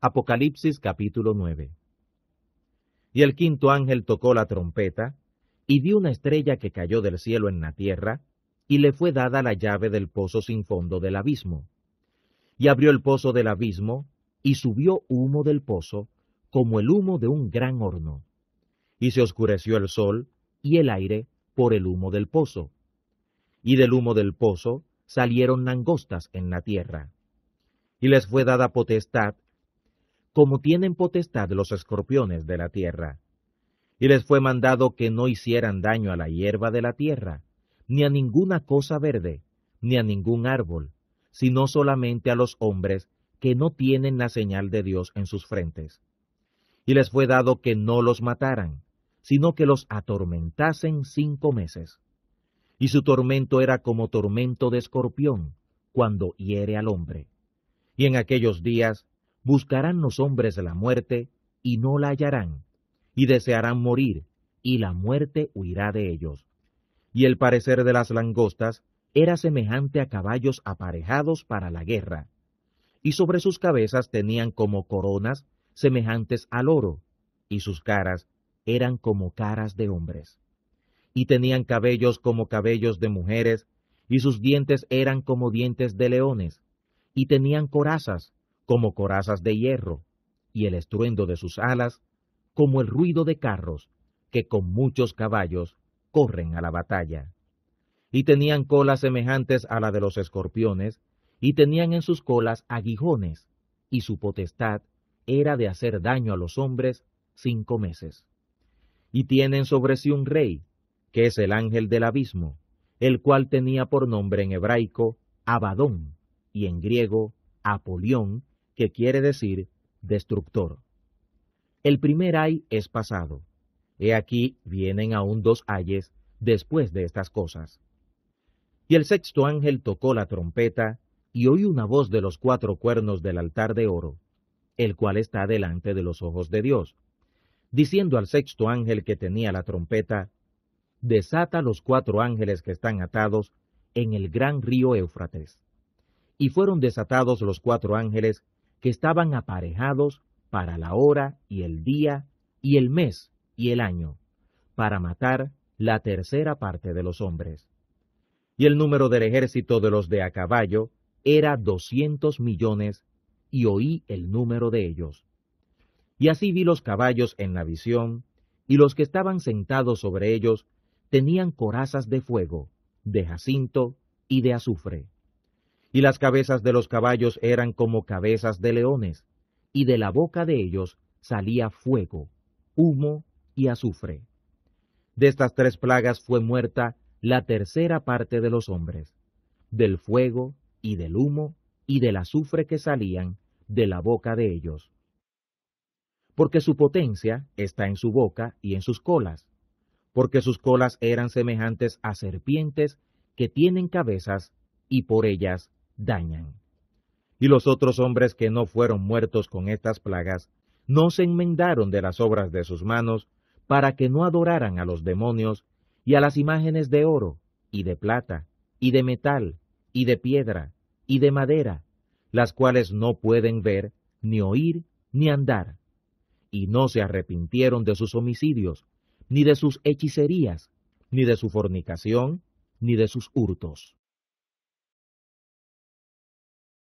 Apocalipsis capítulo 9. Y el quinto ángel tocó la trompeta, y vio una estrella que cayó del cielo en la tierra, y le fue dada la llave del pozo sin fondo del abismo. Y abrió el pozo del abismo, y subió humo del pozo, como el humo de un gran horno. Y se oscureció el sol y el aire por el humo del pozo. Y del humo del pozo salieron langostas en la tierra. Y les fue dada potestad como tienen potestad los escorpiones de la tierra. Y les fue mandado que no hicieran daño a la hierba de la tierra, ni a ninguna cosa verde, ni a ningún árbol, sino solamente a los hombres que no tienen la señal de Dios en sus frentes. Y les fue dado que no los mataran, sino que los atormentasen cinco meses. Y su tormento era como tormento de escorpión, cuando hiere al hombre. Y en aquellos días Buscarán los hombres la muerte, y no la hallarán, y desearán morir, y la muerte huirá de ellos. Y el parecer de las langostas era semejante a caballos aparejados para la guerra, y sobre sus cabezas tenían como coronas semejantes al oro, y sus caras eran como caras de hombres. Y tenían cabellos como cabellos de mujeres, y sus dientes eran como dientes de leones, y tenían corazas, como corazas de hierro, y el estruendo de sus alas, como el ruido de carros, que con muchos caballos corren a la batalla. Y tenían colas semejantes a la de los escorpiones, y tenían en sus colas aguijones, y su potestad era de hacer daño a los hombres cinco meses. Y tienen sobre sí un rey, que es el ángel del abismo, el cual tenía por nombre en hebraico Abadón, y en griego Apolión, que quiere decir destructor. El primer ay es pasado. He aquí vienen aún dos ayes después de estas cosas. Y el sexto ángel tocó la trompeta, y oí una voz de los cuatro cuernos del altar de oro, el cual está delante de los ojos de Dios, diciendo al sexto ángel que tenía la trompeta, Desata los cuatro ángeles que están atados en el gran río Éufrates. Y fueron desatados los cuatro ángeles que estaban aparejados para la hora y el día y el mes y el año, para matar la tercera parte de los hombres. Y el número del ejército de los de a caballo era doscientos millones, y oí el número de ellos. Y así vi los caballos en la visión, y los que estaban sentados sobre ellos tenían corazas de fuego, de jacinto y de azufre y las cabezas de los caballos eran como cabezas de leones, y de la boca de ellos salía fuego, humo y azufre. De estas tres plagas fue muerta la tercera parte de los hombres, del fuego y del humo y del azufre que salían de la boca de ellos. Porque su potencia está en su boca y en sus colas, porque sus colas eran semejantes a serpientes que tienen cabezas y por ellas dañan. Y los otros hombres que no fueron muertos con estas plagas, no se enmendaron de las obras de sus manos, para que no adoraran a los demonios y a las imágenes de oro, y de plata, y de metal, y de piedra, y de madera, las cuales no pueden ver, ni oír, ni andar. Y no se arrepintieron de sus homicidios, ni de sus hechicerías, ni de su fornicación, ni de sus hurtos.